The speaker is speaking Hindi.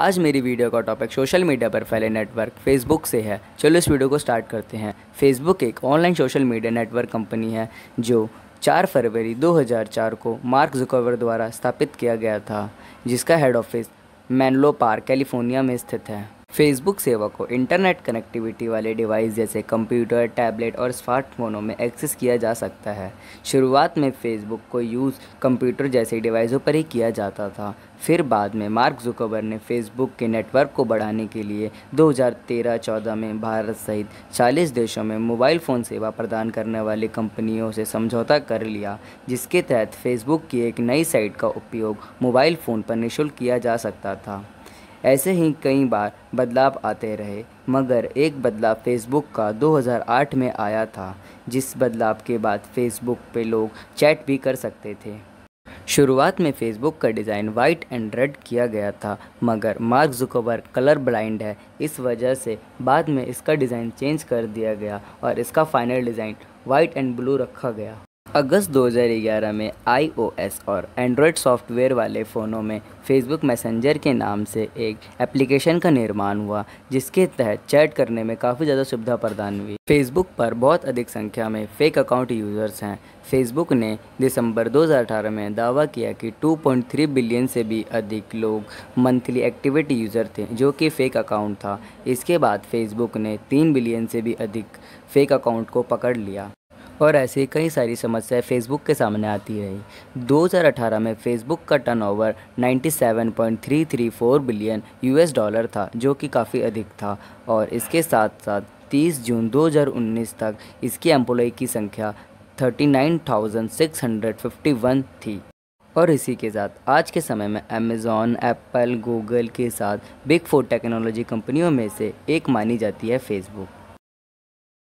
आज मेरी वीडियो का टॉपिक सोशल मीडिया पर फैले नेटवर्क फेसबुक से है चलो इस वीडियो को स्टार्ट करते हैं फेसबुक एक online social media network company है जो 4 फरवरी 2004 को मार्क जुकोवर द्वारा स्थापित किया गया था जिसका head office Menlo Park California में स्थित है फेसबुक सेवा को इंटरनेट कनेक्टिविटी वाले डिवाइस जैसे कंप्यूटर टैबलेट और स्मार्टफोनों में एक्सेस किया जा सकता है शुरुआत में फेसबुक को यूज़ कंप्यूटर जैसे डिवाइसों पर ही किया जाता था फिर बाद में मार्क ज़ुकोबर ने फेसबुक के नेटवर्क को बढ़ाने के लिए 2013-14 में भारत सहित 40 देशों में मोबाइल फ़ोन सेवा प्रदान करने वाली कंपनियों से समझौता कर लिया जिसके तहत फेसबुक की एक नई साइट का उपयोग मोबाइल फ़ोन पर निःशुल्क किया जा सकता था ऐसे ही कई बार बदलाव आते रहे मगर एक बदलाव फेसबुक का 2008 में आया था जिस बदलाव के बाद फेसबुक पे लोग चैट भी कर सकते थे शुरुआत में फेसबुक का डिज़ाइन वाइट एंड रेड किया गया था मगर मार्क जुकोबर कलर ब्लाइंड है इस वजह से बाद में इसका डिज़ाइन चेंज कर दिया गया और इसका final design white and blue रखा गया अगस्त 2011 में आईओएस और एंड्रॉयड सॉफ्टवेयर वाले फ़ोनों में फेसबुक मैसेंजर के नाम से एक एप्लीकेशन का निर्माण हुआ जिसके तहत चैट करने में काफ़ी ज़्यादा सुविधा प्रदान हुई फेसबुक पर बहुत अधिक संख्या में फेक अकाउंट यूज़र्स हैं फेसबुक ने दिसंबर 2018 में दावा किया कि 2.3 बिलियन से भी अधिक लोग मंथली एक्टिविटी यूज़र थे जो कि फेक अकाउंट था इसके बाद फेसबुक ने 3 बिलियन से भी अधिक फेक अकाउंट को पकड़ लिया और ऐसी कई सारी समस्याएं फेसबुक के सामने आती रही 2018 में फेसबुक का टर्नओवर 97.334 बिलियन यूएस डॉलर था जो कि काफ़ी अधिक था और इसके साथ साथ 30 जून 2019 तक इसकी एम्प्लॉय की संख्या 39,651 थी और इसी के साथ आज के समय में अमेज़ॉन एप्पल गूगल के साथ बिग फोर टेक्नोलॉजी कंपनियों में से एक मानी जाती है फेसबुक